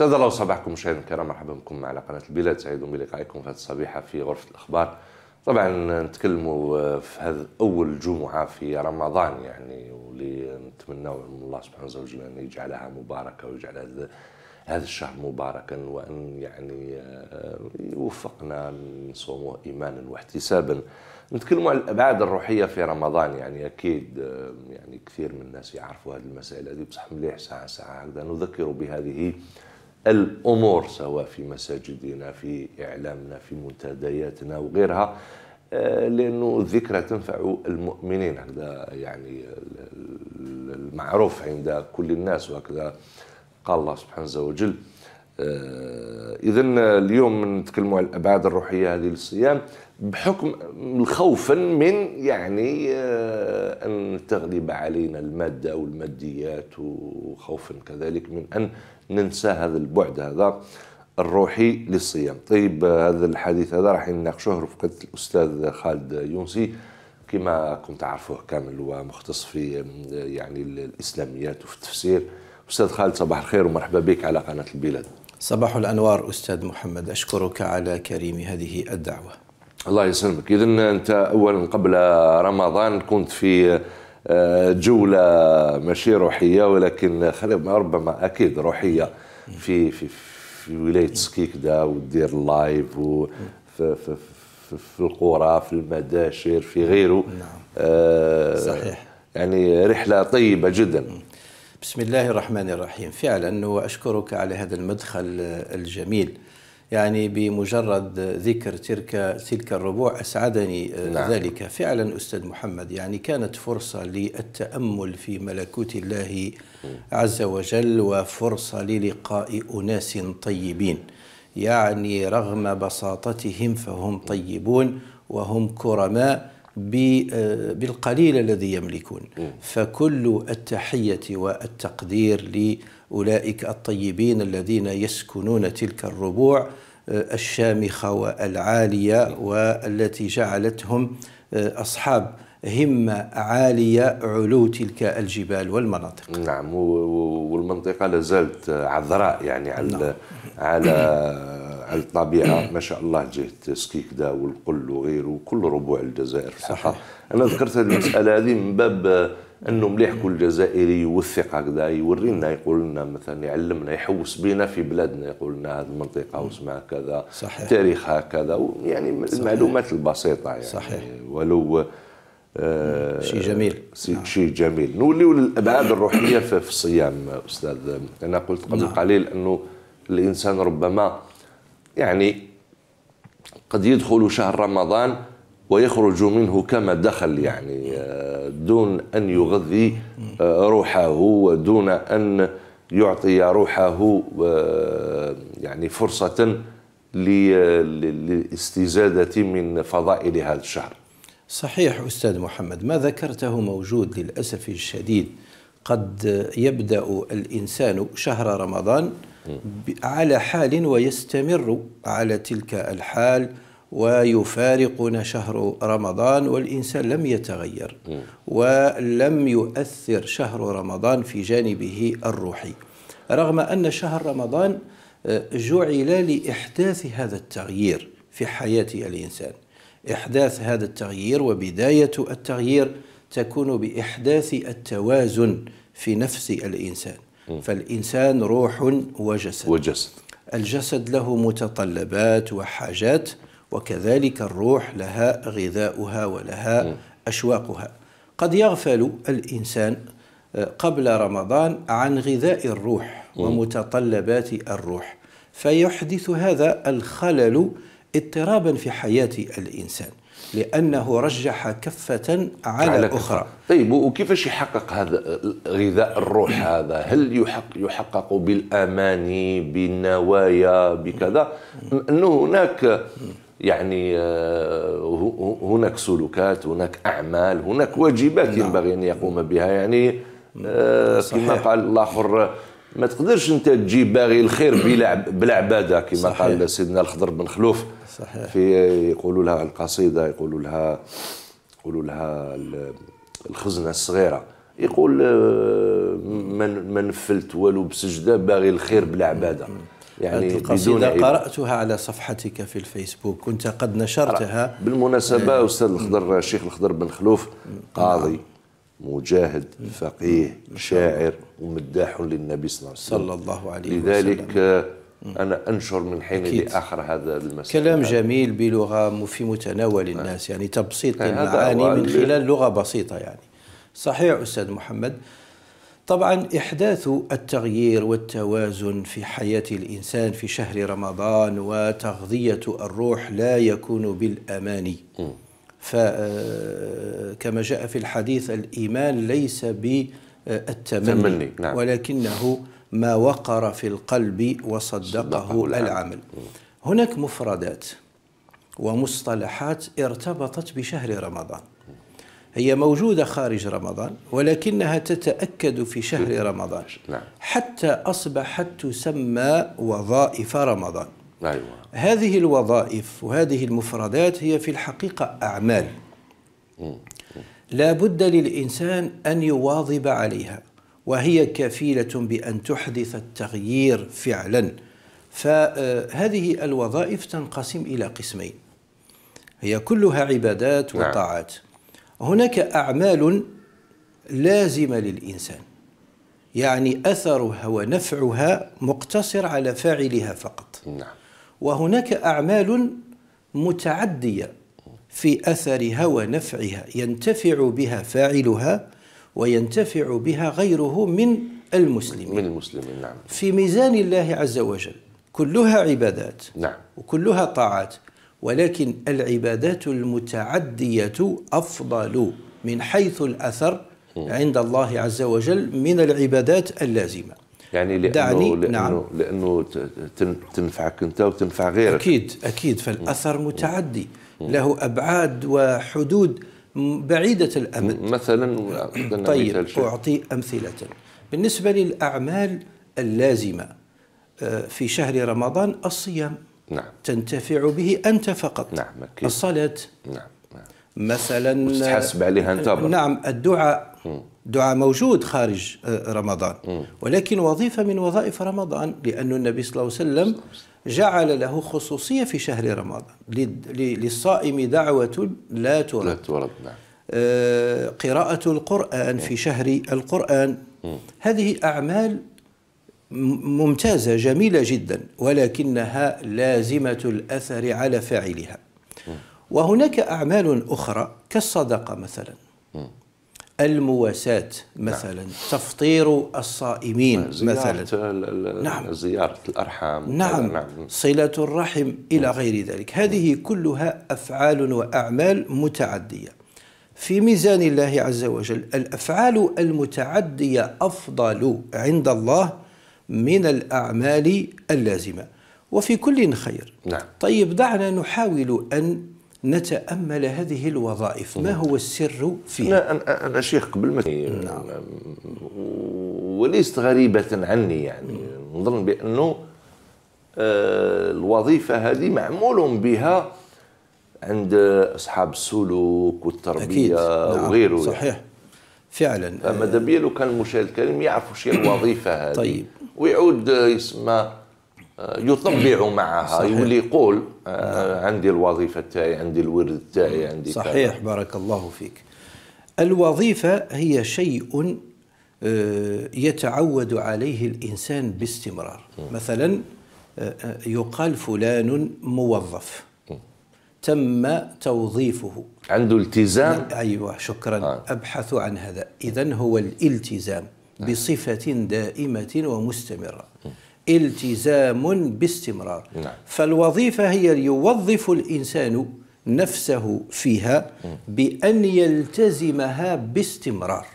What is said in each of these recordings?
أستاذ الله وصباحكم مشاهدينا الكرام مرحبا بكم على قناة البلاد سعيد بلقائكم في هذه الصبيحة في غرفة الأخبار طبعا نتكلموا في هذا أول جمعة في رمضان يعني واللي من الله سبحانه وتعالى أن يجعلها مباركة ويجعل هذا هذا الشهر مباركا وان يعني آه، يوفقنا نصوموا ايمانا واحتسابا نتكلموا على الابعاد الروحيه في رمضان يعني اكيد آه، يعني كثير من الناس يعرفوا هذه المسائل هذه بصح مليح ساعه ساعه هكذا نذكر بهذه الأمور سواء في مساجدنا في إعلامنا في منتدياتنا وغيرها آه، لأنه الذكرى تنفع المؤمنين هذا يعني المعروف عند كل الناس وهكذا قال الله سبحانه وتعالى آه، اذا اليوم نتكلموا على الابعاد الروحيه هذه للصيام بحكم خوفا من يعني آه، ان تغلب علينا الماده والماديات وخوفا كذلك من ان ننسى هذا البعد هذا الروحي للصيام طيب آه، هذا الحديث هذا راح نناقشوه رفقة الأستاذ خالد يونسي كما كنت تعرفوه كامل ومختص في آه، يعني الإسلاميات وفي التفسير أستاذ خالد صباح الخير ومرحبا بك على قناة البلاد صباح الأنوار أستاذ محمد أشكرك على كريم هذه الدعوة الله يسلمك اذا انت اولا قبل رمضان كنت في آه، جوله ماشي روحيه ولكن ربما اكيد روحيه في في في ولايه سكيكدا ودير لايف و في في في القرى في المداشر في غيره نعم. آه، صحيح يعني رحله طيبه جدا بسم الله الرحمن الرحيم فعلا واشكرك على هذا المدخل الجميل يعني بمجرد ذكر تلك تلك الربوع اسعدني آه، نعم. ذلك فعلا استاذ محمد يعني كانت فرصه للتامل في ملكوت الله عز وجل وفرصه للقاء اناس طيبين يعني رغم بساطتهم فهم طيبون وهم كرماء آه، بالقليل الذي يملكون فكل التحيه والتقدير أولئك الطيبين الذين يسكنون تلك الربوع آه، الشامخة والعالية والتي جعلتهم آه، أصحاب همة عالية علو تلك الجبال والمناطق نعم والمنطقة لازالت عذراء يعني على نعم. على الطبيعه ما شاء الله جهه سكيكده والقل وغيره كل ربوع الجزائر صحيح انا ذكرت هذه المساله هذه من باب انه مليح كل جزائري يوثق هكذا يورينا يقول لنا مثلا يعلمنا يحوس بينا في بلادنا يقول لنا هذه المنطقه واسمها كذا صحيح تاريخها كذا يعني صحيح. المعلومات البسيطه يعني صحيح ولو آه شيء جميل نعم. شيء جميل نوليو للابعاد نعم. الروحيه في الصيام استاذ انا قلت قبل نعم. قليل انه الانسان ربما يعني قد يدخل شهر رمضان ويخرج منه كما دخل يعني آه، دون أن يغذي آه، روحه ودون أن يعطي روحه آه، يعني فرصة للاستزادة من فضائل هذا الشهر صحيح أستاذ محمد ما ذكرته موجود للأسف الشديد قد يبدأ الإنسان شهر رمضان على حال ويستمر على تلك الحال ويفارقنا شهر رمضان والإنسان لم يتغير ولم يؤثر شهر رمضان في جانبه الروحي رغم أن شهر رمضان آه، جعل لإحداث هذا التغيير في حياة الإنسان إحداث هذا التغيير وبداية التغيير تكون بإحداث التوازن في نفس الإنسان فالإنسان روح وجسد وجسد الجسد له متطلبات وحاجات وكذلك الروح لها غذاؤها ولها أشواقها قد يغفل الإنسان آه، قبل رمضان عن غذاء الروح ومتطلبات الروح فيحدث هذا الخلل اضطرابا في حياة الإنسان لأنه رجح كفة على, على أخرى طيب وكيفاش يحقق هذا آه، غذاء الروح هذا هل يحق يحقق بالأماني بالنوايا بكذا أنه هناك يعني آه، هناك سلوكات هناك أعمال هناك واجبات نعم. ينبغي أن يقوم بها يعني نعم. آه، كما قال الآخر ما تقدرش انت تجيب باغي الخير بالعباده كما قال سيدنا الخضر بن خلوف صحيح في يقولوا لها القصيده يقولوا لها يقولوا لها الخزنه الصغيره يقول آه، ما نفلت والو بسجده باغي الخير بالعباده يعني القصيدة قرأتها على صفحتك في الفيسبوك كنت قد نشرتها بالمناسبة إيه. أستاذ الخضر الشيخ الخضر بن خلوف قاضي نعم. مجاهد فقيه شاعر ومداح للنبي صلى الله عليه وسلم صلى الله عليه وسلم لذلك أنا أنشر من حين أكيد. لآخر هذا المسألة كلام نعم. جميل بلغة في متناول نعم. الناس يعني تبسيط المعاني من خلال لغة بسيطة يعني صحيح أستاذ محمد طبعا احداث التغيير والتوازن في حياه الانسان في شهر رمضان وتغذيه الروح لا يكون بالاماني فكما آه، جاء في الحديث الايمان ليس بالتمني نعم. ولكنه ما وقر في القلب وصدقه نعم. العمل هناك مفردات ومصطلحات ارتبطت بشهر رمضان هي موجودة خارج رمضان ولكنها تتأكد في شهر نعم. رمضان نعم. حتى أصبحت تسمى وظائف رمضان أيوة. هذه الوظائف وهذه المفردات هي في الحقيقة أعمال لا بد للإنسان أن يواظب عليها وهي كفيلة بأن تحدث التغيير فعلا فهذه الوظائف تنقسم إلى قسمين هي كلها عبادات نعم. وطاعات نعم. هناك أعمال لازمة للإنسان يعني أثرها ونفعها مقتصر على فاعلها فقط نعم. وهناك أعمال متعدية في أثرها ونفعها ينتفع بها فاعلها وينتفع بها غيره من المسلمين من المسلمين نعم في ميزان الله عز وجل كلها عبادات نعم وكلها طاعات ولكن العبادات المتعدية أفضل من حيث الأثر عند الله عز وجل من العبادات اللازمة يعني لأنه, دعني لأنه, نعم لأنه تنفعك أنت وتنفع غيرك أكيد أكيد فالأثر متعدي له أبعاد وحدود بعيدة الأمد مثلا طيب أعطي أمثلة بالنسبة للأعمال اللازمة آه، في شهر رمضان الصيام نعم تنتفع به أنت فقط نعم أكيد. الصلاة نعم, نعم. مثلا تحسب عليها أنت آه، برضه. نعم الدعاء دعاء موجود خارج آه، رمضان م. ولكن وظيفة من وظائف رمضان لأن النبي صلى الله عليه وسلم جعل له خصوصية في شهر رمضان للصائم دعوة لا ترد لا ترد نعم آه، قراءة القرآن في شهر القرآن هذه أعمال ممتازة جميلة جدا ولكنها لازمة الأثر على فاعلها وهناك أعمال أخرى كالصدقة مثلا المواساة مثلا نعم. تفطير الصائمين نعم، مثلا نعم زيارة الأرحام نعم. نعم صلة الرحم إلى غير ذلك هذه كلها أفعال وأعمال متعدية في ميزان الله عز وجل الأفعال المتعدية أفضل عند الله من الأعمال اللازمة وفي كل خير نعم. طيب دعنا نحاول أن نتأمل هذه الوظائف ما نعم. هو السر فيها أنا, أنا شيخ قبل ما نعم. وليست غريبة عني يعني نظن بأنه آه، الوظيفة هذه معمول بها عند أصحاب السلوك والتربية أكيد. نعم. وغيره يعني. صحيح فعلا فماذا بيا لو كان المشاهد الكريم يعرف شي الوظيفه هذه طيب ويعود يسمى آه، يطبع معها صحيح. يولي يقول آه نعم. عندي الوظيفه تاعي عندي الورد تاعي نعم. عندي صحيح تاعي. بارك الله فيك الوظيفه هي شيء آه، يتعود عليه الانسان باستمرار مثلا آه، يقال فلان موظف تم توظيفه عنده التزام نعم، أيوة شكرا آه. أبحث عن هذا إذا هو الالتزام نعم. بصفة دائمة ومستمرة التزام باستمرار نعم. فالوظيفة هي يوظف الإنسان نفسه فيها بأن يلتزمها باستمرار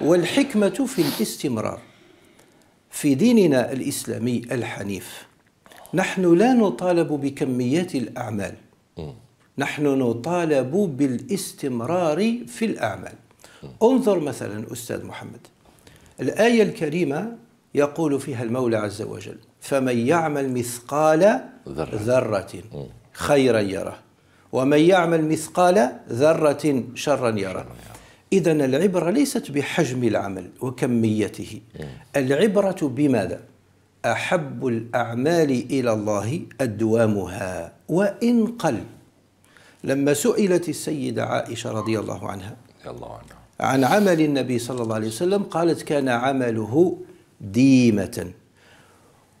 والحكمة في الاستمرار في ديننا الإسلامي الحنيف نحن لا نطالب بكميات الأعمال نحن نطالب بالاستمرار في الأعمال انظر مثلا أستاذ محمد الآية الكريمة يقول فيها المولى عز وجل فمن يعمل مثقال ذرة خيرا يره ومن يعمل مثقال ذرة شرا يره إذا العبرة ليست بحجم العمل وكميته العبرة بماذا؟ احب الاعمال الى الله ادوامها وان قل لما سئلت السيده عائشه رضي الله عنها الله عنها عن عمل النبي صلى الله عليه وسلم قالت كان عمله ديمه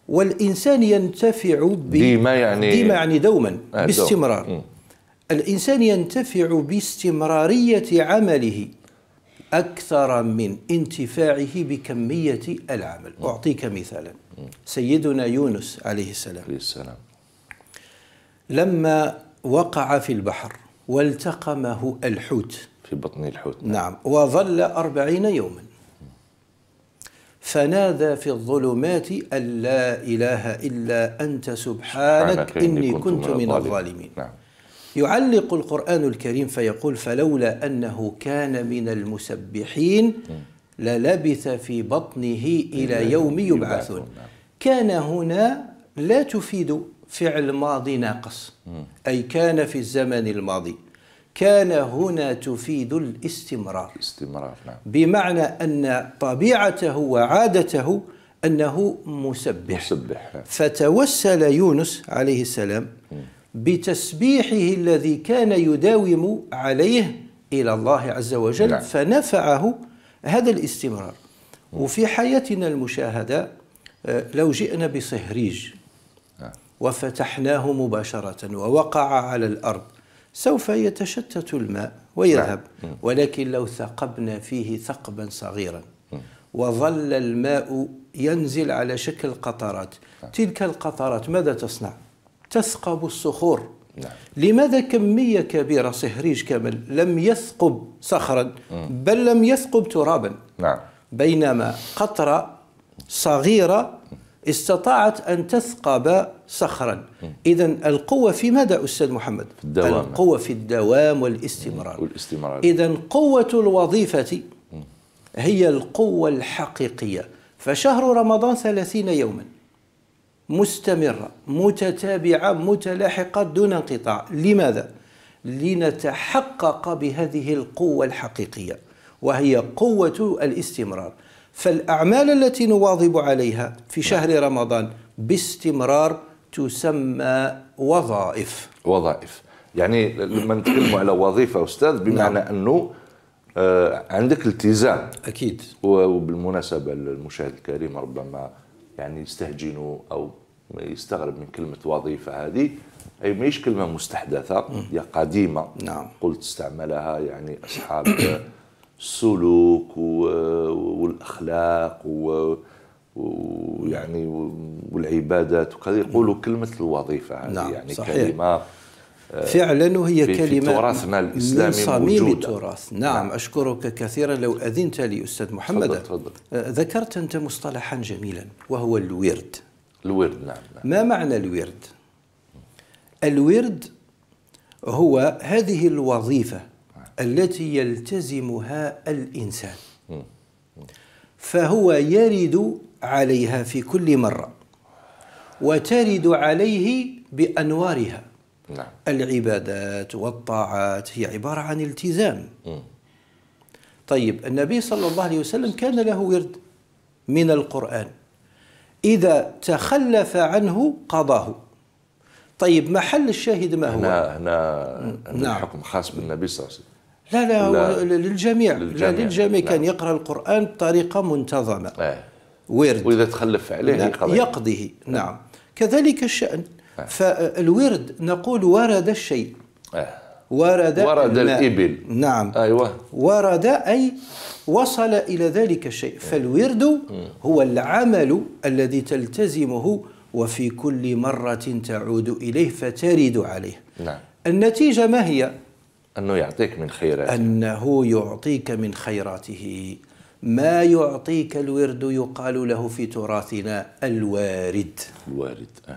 والانسان ينتفع ب ديمة يعني ديمه يعني دوما آه، باستمرار الانسان ينتفع باستمراريه عمله أكثر من انتفاعه بكمية العمل أعطيك مثالا سيدنا يونس عليه السلام عليه السلام لما وقع في البحر والتقمه الحوت في بطن الحوت نعم, نعم. وظل أربعين يوما فنادى في الظلمات أن لا إله إلا أنت سبحانك, سبحانك إني كنت, من الظالمين, الظالمين. نعم يعلق القرآن الكريم فيقول فلولا أنه كان من المسبحين للبث في بطنه إلى يوم يبعثون نعم. كان هنا لا تفيد فعل ماضي ناقص أي كان في الزمن الماضي كان هنا تفيد الاستمرار استمرار نعم بمعنى أن طبيعته وعادته أنه مسبح مسبح نعم. فتوسل يونس عليه السلام بتسبيحه الذي كان يداوم عليه الى الله عز وجل نعم. فنفعه هذا الاستمرار وفي حياتنا المشاهده آه، لو جئنا بصهريج نعم. وفتحناه مباشره ووقع على الارض سوف يتشتت الماء ويذهب نعم. ولكن لو ثقبنا فيه ثقبا صغيرا وظل الماء ينزل على شكل قطرات نعم. تلك القطرات ماذا تصنع تثقب الصخور نعم. لماذا كمية كبيرة صهريج كامل لم يثقب صخرا بل لم يثقب ترابا نعم. بينما قطرة صغيرة استطاعت أن تثقب صخرا إذا القوة في ماذا أستاذ محمد؟ في الدوام القوة في الدوام والاستمرار والاستمرار إذا قوة الوظيفة هي القوة الحقيقية فشهر رمضان ثلاثين يوما مستمرة متتابعة متلاحقة دون انقطاع لماذا؟ لنتحقق بهذه القوة الحقيقية وهي قوة الاستمرار فالأعمال التي نواظب عليها في نعم. شهر رمضان باستمرار تسمى وظائف وظائف يعني لما نتكلم على وظيفة أستاذ بمعنى نعم. أنه آه، عندك التزام أكيد وبالمناسبة المشاهد الكريم ربما يعني يستهجنوا او يستغرب من كلمه وظيفه هذه اي ماهيش كلمه مستحدثه هي قديمه نعم قلت استعملها يعني اصحاب السلوك والاخلاق ويعني والعبادات وكذا يقولوا كلمه الوظيفه هذه نعم. يعني صحيح. كلمه فعلا وهي في كلمة في تراثنا الإسلامي من صميم التراث نعم, نعم أشكرك كثيرا لو أذنت لي أستاذ محمد تفضل آه، ذكرت أنت مصطلحا جميلا وهو الورد الورد نعم, نعم. ما معنى الورد؟ الورد هو هذه الوظيفة التي يلتزمها الإنسان فهو يرد عليها في كل مرة وترد عليه بأنوارها نعم. العبادات والطاعات هي عبارة عن التزام م. طيب النبي صلى الله عليه وسلم كان له ورد من القرآن إذا تخلف عنه قضاه طيب محل الشاهد ما هو؟ هنا هنا نعم. حكم خاص بالنبي صلى الله عليه وسلم لا لا, لا للجميع للجميع, لا للجميع نعم. كان يقرأ القرآن بطريقة منتظمة آه. ورد وإذا تخلف عليه نعم. يقضيه نعم. نعم كذلك الشأن فالورد نقول ورد الشيء آه. ورد ورد الماء. الإبل نعم أيوة ورد أي وصل إلى ذلك الشيء فالورد هو العمل الذي تلتزمه وفي كل مرة تعود إليه فترد عليه نعم. النتيجة ما هي؟ أنه يعطيك من خيراته أنه يعطيك من خيراته ما يعطيك الورد يقال له في تراثنا الوارد الوارد آه.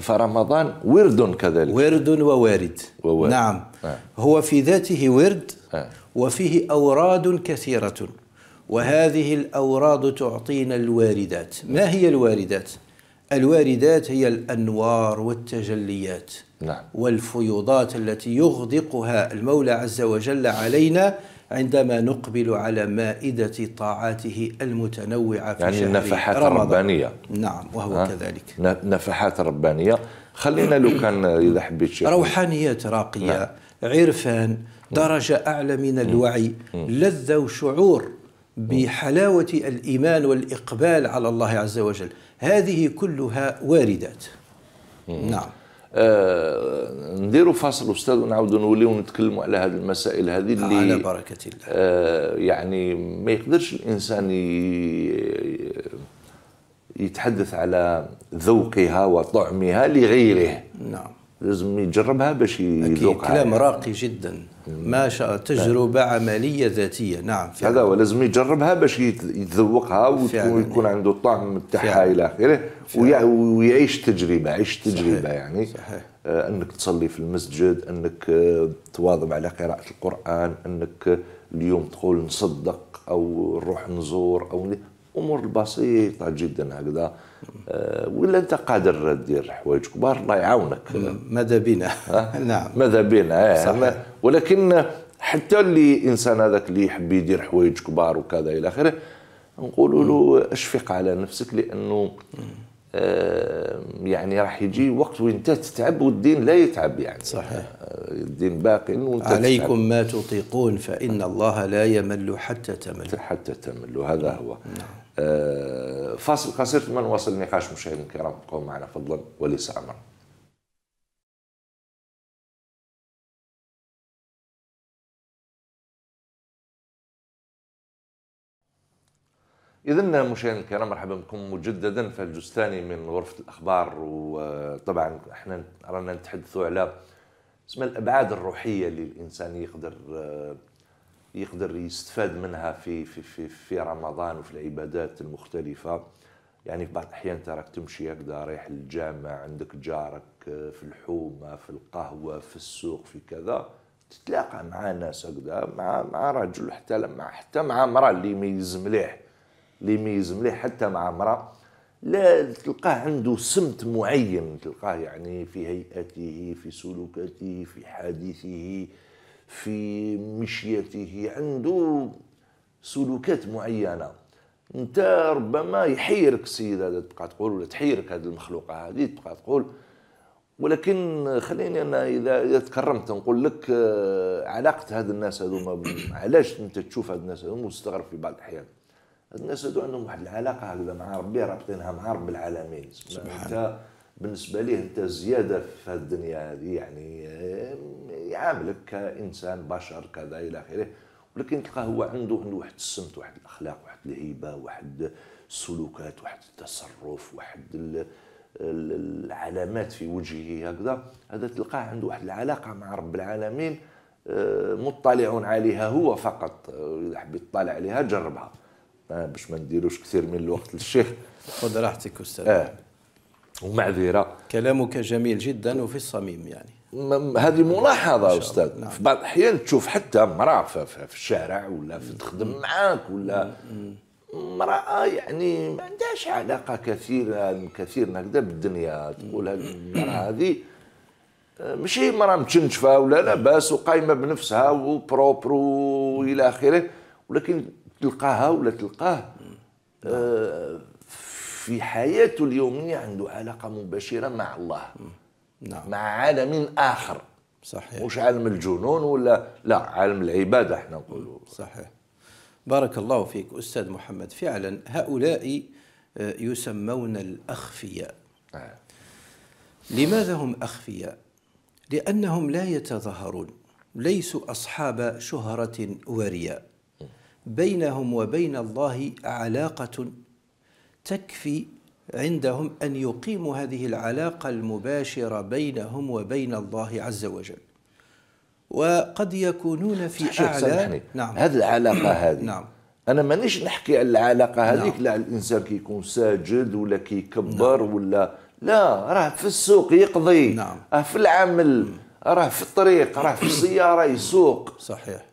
فرمضان ورد كذلك ورد ووارد, ووارد. نعم آه. هو في ذاته ورد آه. وفيه أوراد كثيرة وهذه الأوراد تعطينا الواردات ما هي الواردات؟ الواردات هي الأنوار والتجليات نعم. والفيوضات التي يغدقها المولى عز وجل علينا عندما نقبل على مائدة طاعاته المتنوعة في يعني شهر نفحات رمضان. ربانية نعم وهو كذلك نفحات ربانية خلينا لو كان إذا حبيت روحانيات راقية نعم. عرفان درجة أعلى من الوعي لذة وشعور بحلاوة الإيمان والإقبال على الله عز وجل هذه كلها واردات نعم آه نديروا فاصل استاذ ونعاودوا نوليو نتكلموا على هذه المسائل هذه اللي على بركه الله آه يعني ما يقدرش الانسان يتحدث على ذوقها وطعمها لغيره نعم لازم يجربها باش يذوقها كلام راقي جدا ما شاء نعم. تجربة عملية ذاتية نعم فعلا. هذا هو لازم يجربها باش يتذوقها ويكون يعني. عنده الطعم تاعها إلى آخره ويعيش تجربة عيش تجربة صحيح. يعني صحيح. آه، أنك تصلي في المسجد أنك آه، تواظب على قراءة القرآن أنك اليوم تقول نصدق أو نروح نزور أو امور بسيطه جدا هكذا آه، ولا انت قادر دير حوايج كبار الله يعاونك ماذا بنا نعم ماذا بنا آه، ولكن حتى اللي الانسان هذاك اللي يحب يدير حوايج كبار وكذا الى اخره نقولوا له اشفق على نفسك لانه آه، يعني راح يجي وقت وين انت تتعب والدين لا يتعب يعني صحيح الدين باقي انه عليكم تتعب. ما تطيقون فان الله لا يمل حتى تمل حتى تمل هذا هو نعم. آه، فاصل قصير ثم نواصل النقاش مشاهدينا الكرام ابقوا معنا فضلا وليس امرا إذا مشاهدينا الكرام مرحبا بكم مجددا في الجزء الثاني من غرفة الأخبار وطبعا احنا رانا نتحدثوا على اسم الأبعاد الروحية اللي الإنسان يقدر آه، يقدر يستفاد منها في في في, في رمضان وفي العبادات المختلفه يعني في بعض الاحيان تراك تمشي هكذا رايح للجامع عندك جارك آه، في الحومه في القهوه في السوق في كذا تتلاقى مع ناس هكذا مع مع رجل حتى مع حتى مع امراه اللي يميز مليح اللي يميز مليح حتى مع امراه لا تلقاه عنده سمت معين تلقاه يعني في هيئته في سلوكاته في حديثه في مشيته عنده سلوكات معينه انت ربما يحيرك السيد هذا تبقى تقول ولا تحيرك هذه المخلوقه هذه تبقى تقول ولكن خليني انا اذا تكرمت نقول لك آه، علاقه هذا الناس هذوما علاش انت تشوف هذا الناس هذوما مستغرب في بعض الاحيان هاد الناس هذو عندهم واحد العلاقه هكذا مع ربي رابطينها مع رب العالمين سبحان انت بالنسبه ليه انت زياده في هاد الدنيا هذه يعني آه، يعاملك كانسان بشر كذا الى اخره ولكن تلقاه هو عنده عنده واحد السمت واحد الاخلاق واحد الهيبه واحد السلوكات واحد التصرف واحد العلامات في وجهه هكذا هذا تلقاه عنده واحد العلاقه مع رب العالمين آه، مطلع عليها هو فقط آه، اذا حبيت تطلع عليها جربها آه، باش ما نديروش كثير من الوقت للشيخ خذ راحتك استاذ آه. ومعذره كلامك جميل جدا وفي الصميم يعني هذه ملاحظة يا أستاذ نعم. في بعض الأحيان تشوف حتى امرأة في الشارع ولا في تخدم معاك ولا امرأة يعني ما عندهاش علاقة كثيرة كثير هكذا بالدنيا تقول المرأة هذه آه، ماشي مرأة متشنشفة ولا لاباس وقايمة بنفسها وبروبر وإلى آخره ولكن تلقاها ولا تلقاه نعم. آه، في حياته اليومية عنده علاقة مباشرة مع الله نعم. مع عالم آخر صحيح مش عالم الجنون ولا لا عالم العبادة احنا نقولوا صحيح بارك الله فيك أستاذ محمد فعلا هؤلاء آه، يسمون الأخفياء آه. لماذا هم أخفياء؟ لأنهم لا يتظاهرون ليسوا أصحاب شهرة ورياء بينهم وبين الله علاقة تكفي عندهم أن يقيموا هذه العلاقة المباشرة بينهم وبين الله عز وجل وقد يكونون في أعلى نعم. هذه العلاقة هذه نعم. انا مانيش نحكي على العلاقه هذيك نعم. لا الانسان كيكون ساجد ولا كيكبر نعم. ولا لا راه في السوق يقضي نعم. راه في العمل راه في الطريق راه في السياره يسوق صحيح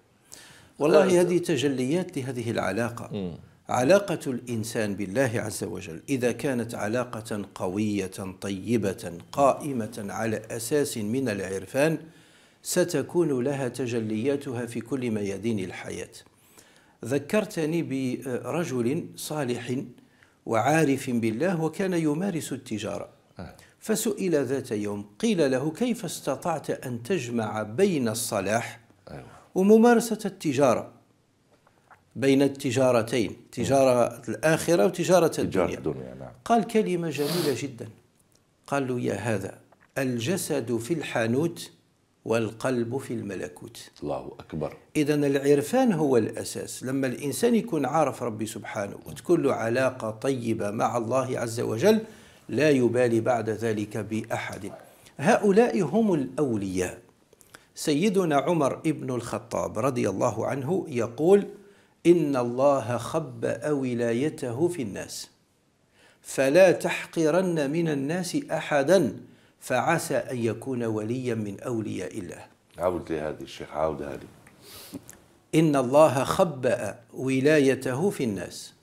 والله أه. هذه تجليات لهذه العلاقه مم. علاقة الإنسان بالله عز وجل إذا كانت علاقة قوية طيبة قائمة على أساس من العرفان ستكون لها تجلياتها في كل ميادين الحياة ذكرتني برجل صالح وعارف بالله وكان يمارس التجارة آه. فسئل ذات يوم قيل له كيف استطعت أن تجمع بين الصلاح آه. وممارسة التجارة بين التجارتين تجارة الآخرة وتجارة الدنيا, تجارة الدنيا نعم. قال كلمة جميلة جدا قال له يا هذا الجسد في الحانوت والقلب في الملكوت الله أكبر إذا العرفان هو الأساس لما الإنسان يكون عارف ربي سبحانه وتكون له علاقة طيبة مع الله عز وجل لا يبالي بعد ذلك بأحد هؤلاء هم الأولياء سيدنا عمر ابن الخطاب رضي الله عنه يقول إن الله خبأ ولايته في الناس فلا تحقرن من الناس أحدا فعسى أن يكون وليا من أولياء الله عاود لي هذه الشيخ عاود هذه إن الله خبأ ولايته في الناس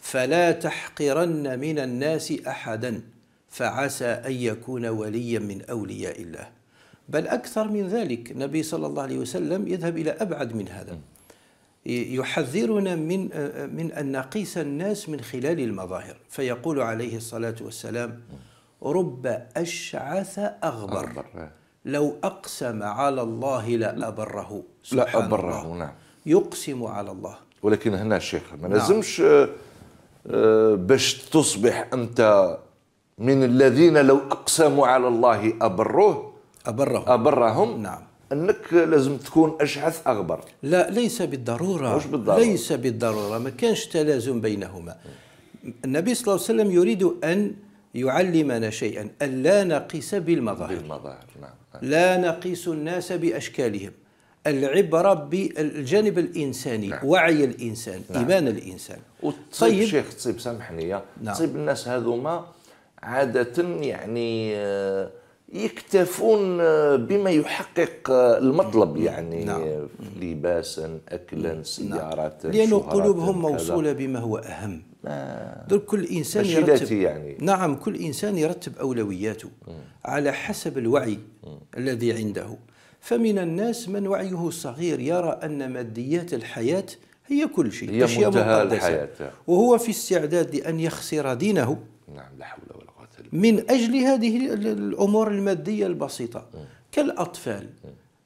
فلا تحقرن من الناس أحدا فعسى أن يكون وليا من أولياء الله بل أكثر من ذلك النبي صلى الله عليه وسلم يذهب إلى أبعد من هذا يحذرنا من من ان نقيس الناس من خلال المظاهر فيقول عليه الصلاه والسلام رب اشعث اغبر, أغبر. آه. لو اقسم على الله لابره سبحان لا أبره نعم يقسم على الله ولكن هنا شيخ ما نعم. لازمش آه، آه، باش تصبح انت من الذين لو اقسموا على الله ابروه ابرهم ابرهم نعم انك لازم تكون اشعث اغبر لا ليس بالضروره مش بالضروره ليس بالضروره ما كانش تلازم بينهما النبي صلى الله عليه وسلم يريد ان يعلمنا شيئا الا نقيس بالمظاهر بالمظاهر نعم لا نقيس الناس باشكالهم العبره بالجانب الانساني نعم. وعي الانسان نعم. ايمان الانسان وتصيب طيب شيخ تصيب سامحني نعم. تصيب الناس هذوما عاده يعني آه يكتفون آه، بما يحقق آه، المطلب يعني نعم. لباسا اكلا نعم. سيارات لان قلوبهم موصوله بما هو اهم درك كل انسان يرتب يعني. نعم كل انسان يرتب اولوياته م. على حسب الوعي م. الذي عنده فمن الناس من وعيه صغير يرى ان ماديات الحياه هي كل شيء هي منتهى الحياه وهو في استعداد لان يخسر دينه نعم لا حول ولا من أجل هذه الأمور المادية البسيطة كالأطفال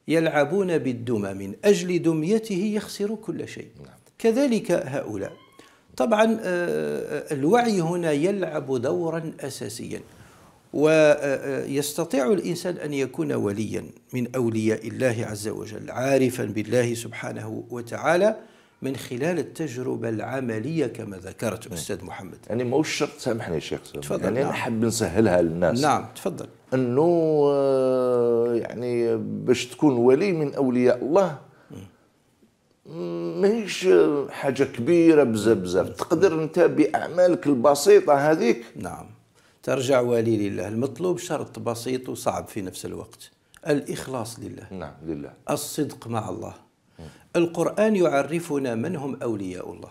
يلعبون بالدمى من أجل دميته يخسر كل شيء نعم. كذلك هؤلاء طبعا آه، آه، الوعي هنا يلعب دورا أساسيا ويستطيع آه، الإنسان أن يكون وليا من أولياء الله عز وجل عارفا بالله سبحانه وتعالى من خلال التجربة العملية كما ذكرت أستاذ محمد يعني مش شرط سامحني يا شيخ تفضل يعني نعم. أنا حاب نسهلها للناس نعم تفضل أنه آه، يعني باش تكون ولي من أولياء الله ماهيش حاجة كبيرة بزاف بزاف تقدر أنت بأعمالك البسيطة هذيك نعم ترجع ولي لله المطلوب شرط بسيط وصعب في نفس الوقت الإخلاص لله نعم لله الصدق مع الله القرآن يعرفنا من هم أولياء الله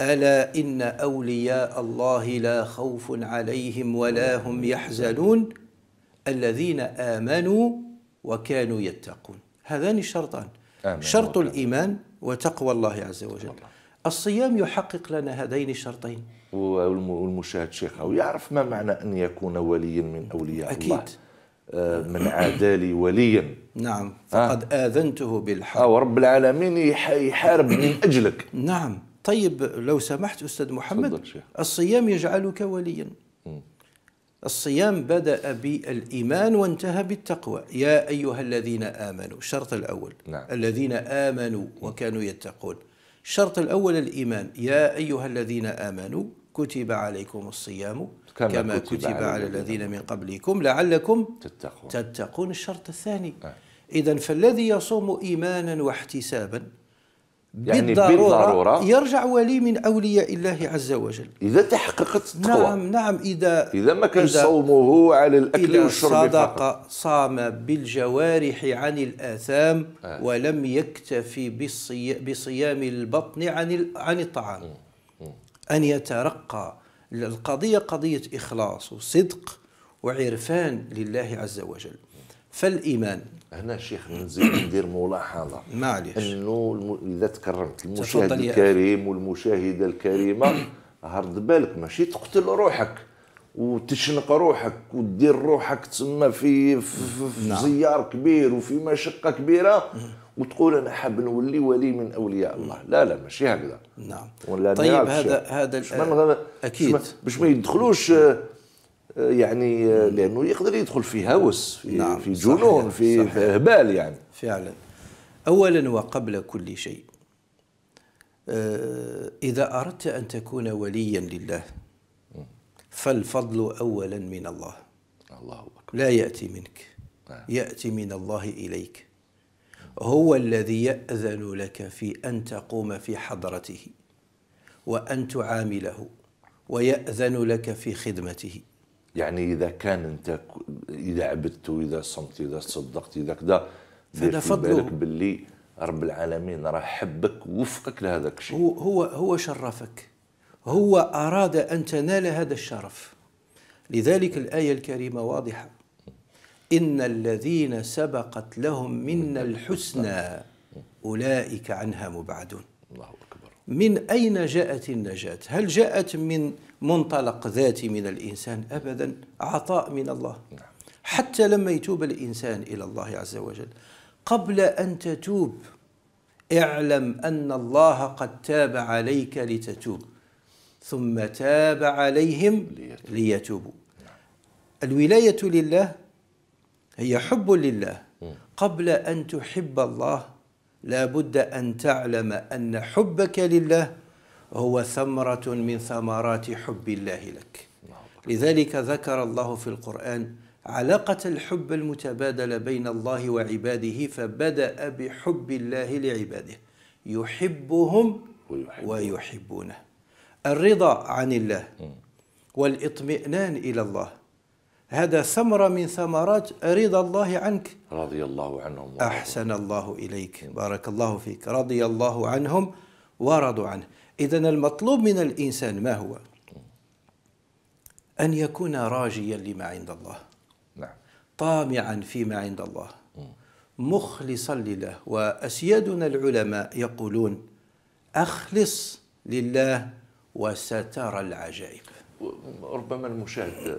ألا إن أولياء الله لا خوف عليهم ولا هم يحزنون الذين آمنوا وكانوا يتقون هذان الشرطان شرط الإيمان وتقوى الله عز وجل الصيام يحقق لنا هذين الشرطين والمشاهد شيخ يعرف ما معنى أن يكون وليا من أولياء أكيد. الله آه، من عادى لي وليا نعم آه. فقد آه. آذنته بالحق آه ورب العالمين يحارب من أجلك نعم طيب لو سمحت أستاذ محمد الصيام يجعلك وليا الصيام بدأ بالإيمان وانتهى بالتقوى يا أيها الذين آمنوا الشرط الأول نعم. الذين آمنوا وكانوا يتقون الشرط الأول الإيمان يا أيها الذين آمنوا كتب عليكم الصيام كما, كما كتب, كتب على الذين من قبلكم لعلكم تتقون تتقون الشرط الثاني آه. إذا فالذي يصوم إيمانا واحتسابا يعني بالضرورة, بالضرورة يرجع ولي من أولياء الله عز وجل إذا تحققت التقوى نعم نعم إذا إذا ما كان صومه على الأكل إذا والشرب صدق فقط. صام بالجوارح عن الآثام آه. ولم يكتفي بصيام البطن عن عن الطعام أن يترقى القضية قضية إخلاص وصدق وعرفان لله عز وجل فالإيمان هنا شيخ نزيد ندير ملاحظة عليش أنه إذا تكرمت المشاهد الكريم والمشاهدة الكريمة هرد بالك ماشي تقتل روحك وتشنق روحك وتدير روحك تسمى في, في, نعم. زيار كبير وفي مشقه كبيره وتقول انا حاب نولي ولي من اولياء الله لا لا ماشي هكذا نعم ولا طيب هذا هذا أه اكيد باش ما يدخلوش آه، يعني آه، لانه يقدر يدخل في هوس في, نعم. في جنون صحيح. في, في هبال يعني فعلا اولا وقبل كل شيء آه، اذا اردت ان تكون وليا لله فالفضل أولا من الله الله أكبر لا يأتي منك نعم. يأتي من الله إليك هو الذي يأذن لك في أن تقوم في حضرته وأن تعامله ويأذن لك في خدمته يعني إذا كان أنت إذا عبدت وإذا صمت إذا صدقت إذا كذا فهذا فضله باللي رب العالمين راه حبك ووفقك لهذاك الشيء هو هو شرفك هو أراد أن تنال هذا الشرف لذلك الآية الكريمة واضحة إن الذين سبقت لهم منا الحسنى أولئك عنها مبعدون الله أكبر من أين جاءت النجاة؟ هل جاءت من منطلق ذاتي من الإنسان؟ أبدا عطاء من الله نعم. حتى لما يتوب الإنسان إلى الله عز وجل قبل أن تتوب اعلم أن الله قد تاب عليك لتتوب ثم تاب عليهم ليتوبوا الولاية لله هي حب لله قبل أن تحب الله لا بد أن تعلم أن حبك لله هو ثمرة من ثمرات حب الله لك لذلك ذكر الله في القرآن علاقة الحب المتبادل بين الله وعباده فبدأ بحب الله لعباده يحبهم ويحبونه الرضا عن الله والاطمئنان إلى الله هذا ثمرة من ثمرات رضا الله عنك رضي الله عنهم أحسن الله إليك بارك الله فيك رضي الله عنهم ورضوا عنه إذا المطلوب من الإنسان ما هو أن يكون راجيا لما عند الله نعم. طامعا فيما عند الله مخلصا لله وأسيادنا العلماء يقولون أخلص لله وسترى العجائب ربما المشاهد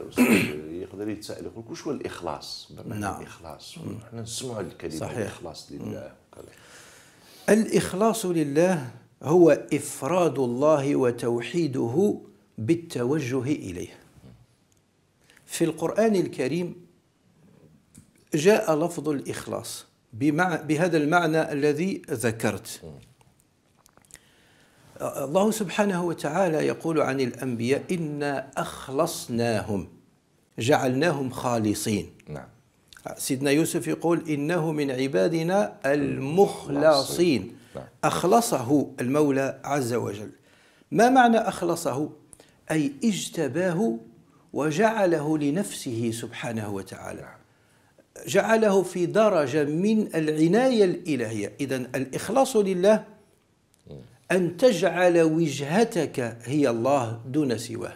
يقدر يتساءل يقول واش هو الاخلاص بمعنى نعم. الاخلاص احنا نسمعوا الكلمه صحيح. الاخلاص لله الاخلاص لله هو افراد الله وتوحيده بالتوجه اليه في القران الكريم جاء لفظ الاخلاص بمع... بهذا المعنى الذي ذكرت الله سبحانه وتعالى يقول عن الأنبياء إنا أخلصناهم جعلناهم خالصين نعم سيدنا يوسف يقول إنه من عبادنا المخلصين نعم. أخلصه المولى عز وجل ما معنى أخلصه؟ أي اجتباه وجعله لنفسه سبحانه وتعالى نعم. جعله في درجة من العناية الإلهية إذا الإخلاص لله أن تجعل وجهتك هي الله دون سواه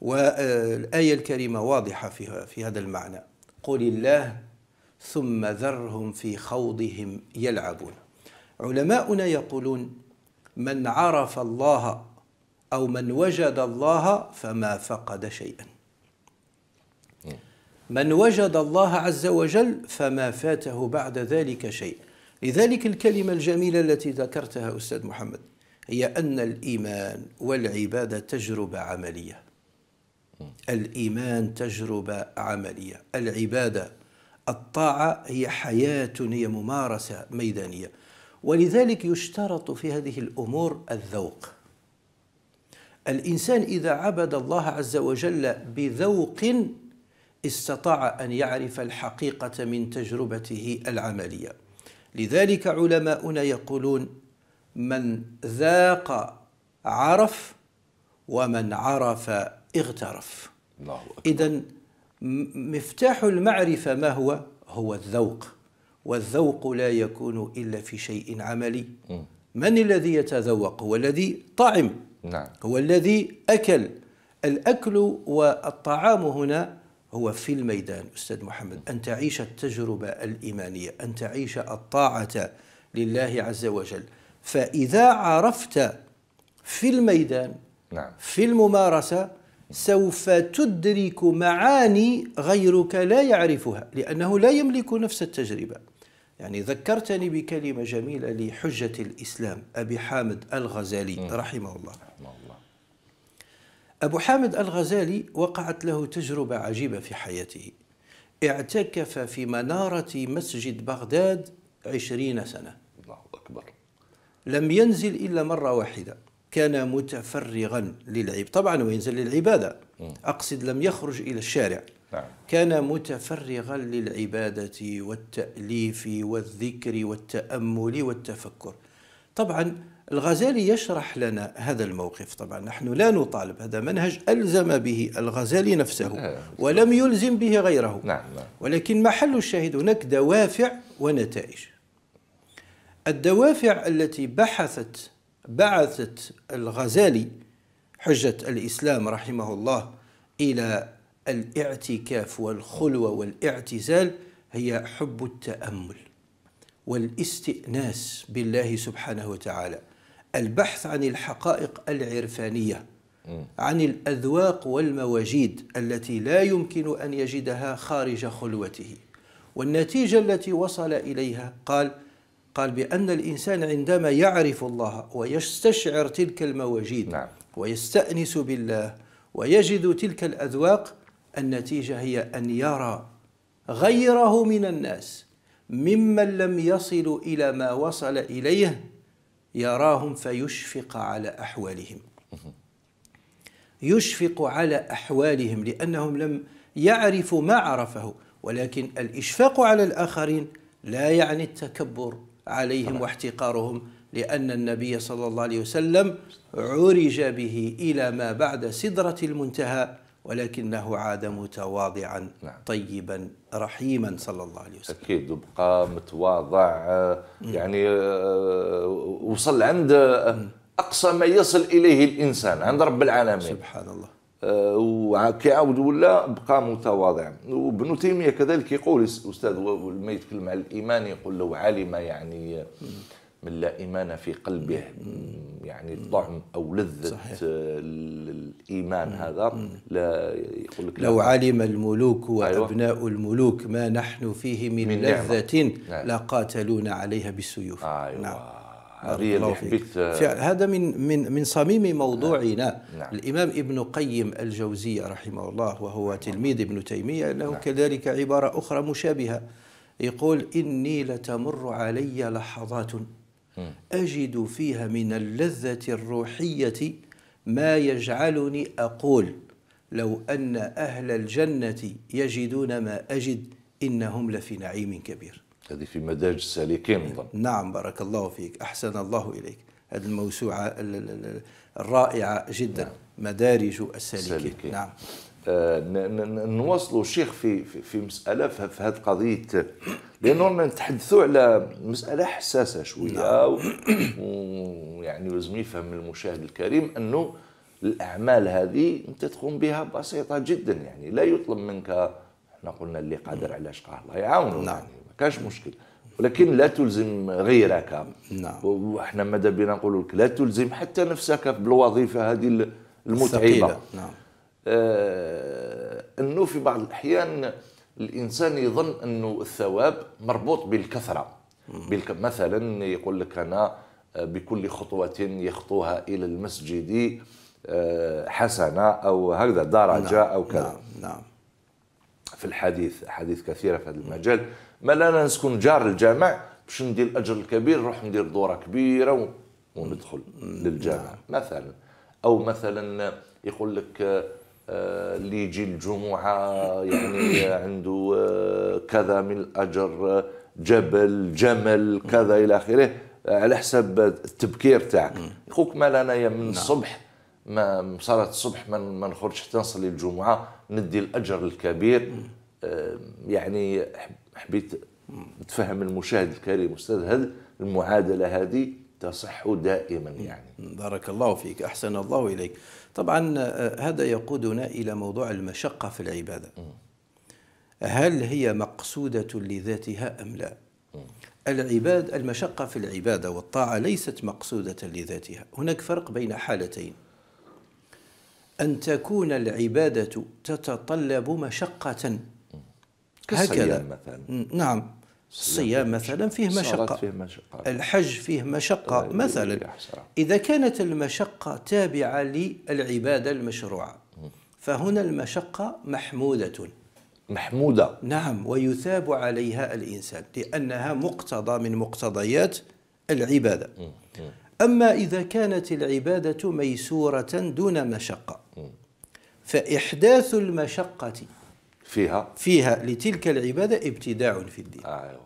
والآية الكريمة واضحة في, في هذا المعنى قل الله ثم ذرهم في خوضهم يلعبون علماؤنا يقولون من عرف الله أو من وجد الله فما فقد شيئا من وجد الله عز وجل فما فاته بعد ذلك شيء لذلك الكلمة الجميلة التي ذكرتها أستاذ محمد هي أن الإيمان والعبادة تجربة عملية الإيمان تجربة عملية العبادة الطاعة هي حياة هي ممارسة ميدانية ولذلك يشترط في هذه الأمور الذوق الإنسان إذا عبد الله عز وجل بذوق استطاع أن يعرف الحقيقة من تجربته العملية لذلك علماؤنا يقولون من ذاق عرف ومن عرف اغترف إذا مفتاح المعرفة ما هو؟ هو الذوق والذوق لا يكون إلا في شيء عملي من الذي يتذوق؟ هو الذي طعم نعم. هو الذي أكل الأكل والطعام هنا هو في الميدان أستاذ محمد أن تعيش التجربة الإيمانية أن تعيش الطاعة لله عز وجل فإذا عرفت في الميدان نعم. في الممارسة سوف تدرك معاني غيرك لا يعرفها لأنه لا يملك نفس التجربة يعني ذكرتني بكلمة جميلة لحجة الإسلام أبي حامد الغزالي رحمه الله أبو حامد الغزالي وقعت له تجربة عجيبة في حياته اعتكف في منارة مسجد بغداد عشرين سنة الله أكبر لم ينزل إلا مرة واحدة كان متفرغا للعب طبعا وينزل للعبادة أقصد لم يخرج إلى الشارع نعم. كان متفرغا للعبادة والتأليف والذكر والتأمل والتفكر طبعا الغزالي يشرح لنا هذا الموقف طبعا نحن لا نطالب هذا منهج ألزم به الغزالي نفسه نعم، نعم. ولم يلزم به غيره نعم, نعم. ولكن محل الشاهد هناك دوافع ونتائج الدوافع التي بحثت بعثت الغزالي حجة الإسلام رحمه الله إلى الاعتكاف والخلوة والاعتزال هي حب التأمل والاستئناس بالله سبحانه وتعالى البحث عن الحقائق العرفانية عن الأذواق والمواجيد التي لا يمكن أن يجدها خارج خلوته والنتيجة التي وصل إليها قال قال بأن الإنسان عندما يعرف الله ويستشعر تلك المواجيد نعم. ويستأنس بالله ويجد تلك الأذواق النتيجة هي أن يرى غيره من الناس ممن لم يصل إلى ما وصل إليه يراهم فيشفق على أحوالهم يشفق على أحوالهم لأنهم لم يعرفوا ما عرفه ولكن الإشفاق على الآخرين لا يعني التكبر عليهم طبعا. واحتقارهم لأن النبي صلى الله عليه وسلم عرج به إلى ما بعد سدرة المنتهى ولكنه عاد متواضعا نعم. طيبا رحيما صلى الله عليه وسلم اكيد وبقى متواضع يعني آه، آه، وصل عند آه، اقصى ما يصل اليه الانسان عند رب العالمين سبحان الله وكيعاود ولا بقى متواضع وابن تيميه كذلك يقول استاذ لما يتكلم على الايمان يقول لو علم يعني مم. من لا إيمان في قلبه يعني طعم أو لذة الإيمان آه، هذا لا يقول لك لو لا. علم الملوك أيوة. وأبناء أيوة. الملوك ما نحن فيه من, من لذة نعم. لقاتلونا عليها بالسيوف أيوة. نعم. آه. هذا من من من صميم موضوعنا نعم. نعم. الامام ابن قيم الجوزيه رحمه الله وهو تلميذ ابن تيميه له نعم. كذلك عباره اخرى مشابهه يقول اني لتمر علي لحظات أجد فيها من اللذة الروحية ما يجعلني أقول لو أن أهل الجنة يجدون ما أجد إنهم لفي نعيم كبير هذه في مدارج السالكين نعم بارك الله فيك أحسن الله إليك هذه الموسوعة الرائعة جدا نعم. مدارج السالكين, السالكين. نعم آه، نواصلوا شيخ في في مساله في هذه قضيه لانه نتحدثوا على مساله حساسه شويه نعم. ويعني لازم يفهم المشاهد الكريم انه الاعمال هذه انت تقوم بها بسيطه جدا يعني لا يطلب منك احنا قلنا اللي قادر على شقاه الله يعاونه نعم. يعني ما كانش مشكل ولكن لا تلزم غيرك نعم وحنا ماذا بينا نقول لك لا تلزم حتى نفسك بالوظيفه هذه المتعبه نعم آه، أنه في بعض الأحيان الإنسان يظن أنه الثواب مربوط بالكثرة بالك مثلا يقول لك أنا آه، بكل خطوة يخطوها إلى المسجد آه، حسنة أو هكذا درجة نعم أو كذا نعم نعم في الحديث حديث كثيرة في هذا المجال ما لا نسكن جار الجامع باش ندير الأجر الكبير نروح ندير دورة كبيرة وندخل للجامع نعم. مثلا أو مثلا يقول لك اللي آه، يجي الجمعة يعني عنده آه، كذا من الأجر جبل جمل كذا إلى آخره على حسب التبكير تاعك يقولك مال أنايا من الصبح نعم. ما صلاة الصبح ما ما نخرجش حتى نصلي الجمعة ندي الأجر الكبير آه، يعني حبيت تفهم المشاهد الكريم أستاذ هذه المعادلة هذه تصح دائما يعني بارك الله فيك أحسن الله إليك طبعا آه، هذا يقودنا إلى موضوع المشقة في العبادة هل هي مقصودة لذاتها أم لا العباد المشقة في العبادة والطاعة ليست مقصودة لذاتها هناك فرق بين حالتين أن تكون العبادة تتطلب مشقة هكذا مثلا نعم الصيام مثلا فيه مشقة فيه مشقة الحج فيه مشقة مثلا إذا كانت المشقة تابعة للعبادة المشروعة فهنا المشقة محمودة محمودة نعم ويثاب عليها الإنسان لأنها مقتضى من مقتضيات العبادة أما إذا كانت العبادة ميسورة دون مشقة فإحداث المشقة فيها فيها لتلك العبادة ابتداع في الدين أيوة.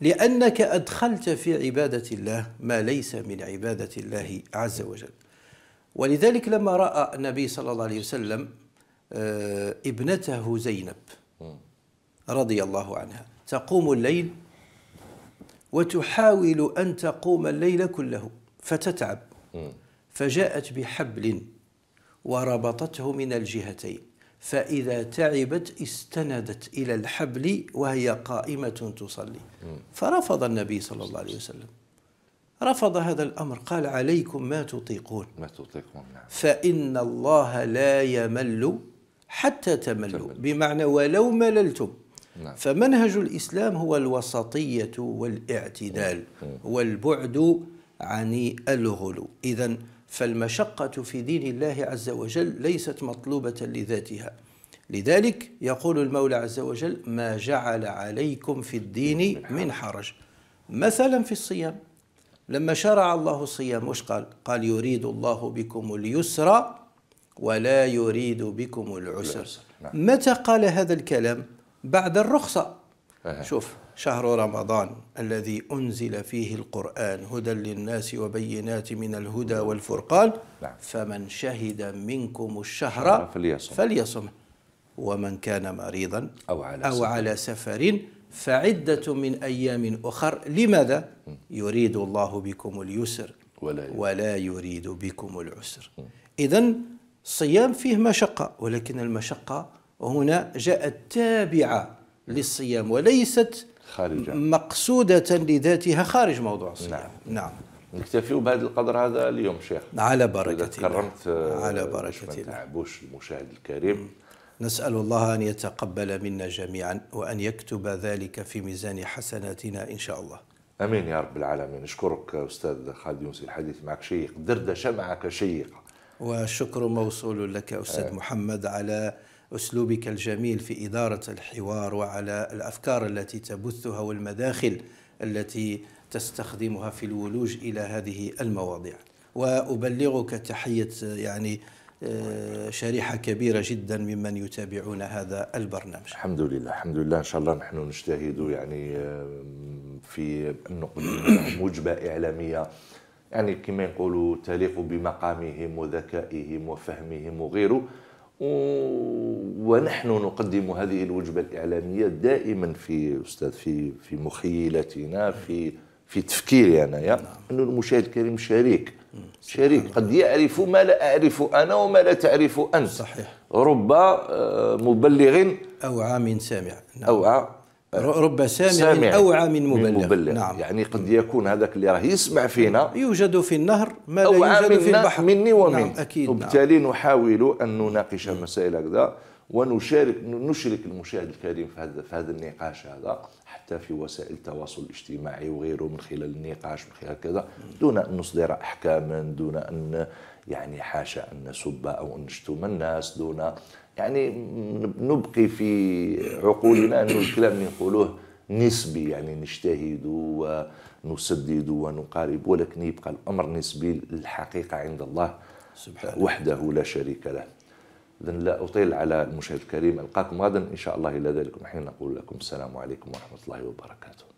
لأنك أدخلت في عبادة الله ما ليس من عبادة الله عز وجل ولذلك لما رأى النبي صلى الله عليه وسلم آه، ابنته زينب رضي الله عنها تقوم الليل وتحاول أن تقوم الليل كله فتتعب فجاءت بحبل وربطته من الجهتين فإذا تعبت استندت إلى الحبل وهي قائمة تصلي فرفض النبي صلى الله عليه وسلم رفض هذا الأمر قال عليكم ما تطيقون ما تطيقون نعم. فإن الله لا يمل حتى تملوا بمعنى ولو مللتم نعم. فمنهج الإسلام هو الوسطية والاعتدال والبعد عن الغلو إذا فالمشقة في دين الله عز وجل ليست مطلوبة لذاتها لذلك يقول المولى عز وجل ما جعل عليكم في الدين من حرج مثلا في الصيام لما شرع الله الصيام وش قال قال يريد الله بكم اليسر ولا يريد بكم العسر نعم. متى قال هذا الكلام بعد الرخصة شوف شهر رمضان الذي أنزل فيه القرآن هدى للناس وبينات من الهدى والفرقان نعم. فمن شهد منكم الشهر فليصم, فليصم ومن كان مريضا أو على, أو سفر. على سفر فعدة من أيام أخر لماذا؟ يريد الله بكم اليسر ولا, ولا يريد بكم العسر إذا الصيام فيه مشقة ولكن المشقة هنا جاءت تابعة للصيام وليست خارجة مقصودة لذاتها خارج موضوع الصيام نعم, نعم. نكتفي بهذا القدر هذا اليوم شيخ على بركة الله كرمت على آه، بركة الله المشاهد الكريم نسأل الله أن يتقبل منا جميعا وأن يكتب ذلك في ميزان حسناتنا إن شاء الله امين يا رب العالمين اشكرك استاذ خالد يونس الحديث معك شيق دردشه معك شيقه والشكر موصول لك استاذ آه. محمد على اسلوبك الجميل في اداره الحوار وعلى الافكار التي تبثها والمداخل التي تستخدمها في الولوج الى هذه المواضيع وابلغك تحيه يعني آه، شريحه كبيره جدا ممن يتابعون هذا البرنامج. الحمد لله، الحمد لله ان شاء الله نحن نجتهد يعني في ان نقدم لهم وجبه اعلاميه يعني كما يقولوا تليق بمقامهم وذكائهم وفهمهم وغيره. ونحن نقدم هذه الوجبه الاعلاميه دائما في استاذ في في مخيلتنا في في تفكيري انايا يعني نعم. انه المشاهد الكريم شريك شريك قد يعرف ما لا اعرف انا وما لا تعرف انت صحيح رب آه، مبلغ او عام سامع نعم. او رب سامع, سامع أوعى من مبلغ, من مبلغ. نعم. يعني قد يكون هذاك اللي راه يسمع فينا يوجد في النهر ما لا يوجد في البحر مني ومن نعم أكيد نعم. وبالتالي نعم. نحاول أن نناقش مسائل هكذا ونشارك نشرك المشاهد الكريم في هذا في هذا النقاش هذا حتى في وسائل التواصل الاجتماعي وغيره من خلال النقاش من خلال كذا دون ان نصدر احكاما دون ان يعني حاشا ان نسب او ان نشتم الناس دون يعني نبقي في عقولنا أن الكلام اللي نقولوه نسبي يعني نجتهد ونسدد ونقارب ولكن يبقى الأمر نسبي الحقيقة عند الله سبحانه وحده لا شريك له إذا لا أطيل على المشاهد الكريم ألقاكم غدا إن شاء الله إلى ذلك حين نقول لكم السلام عليكم ورحمة الله وبركاته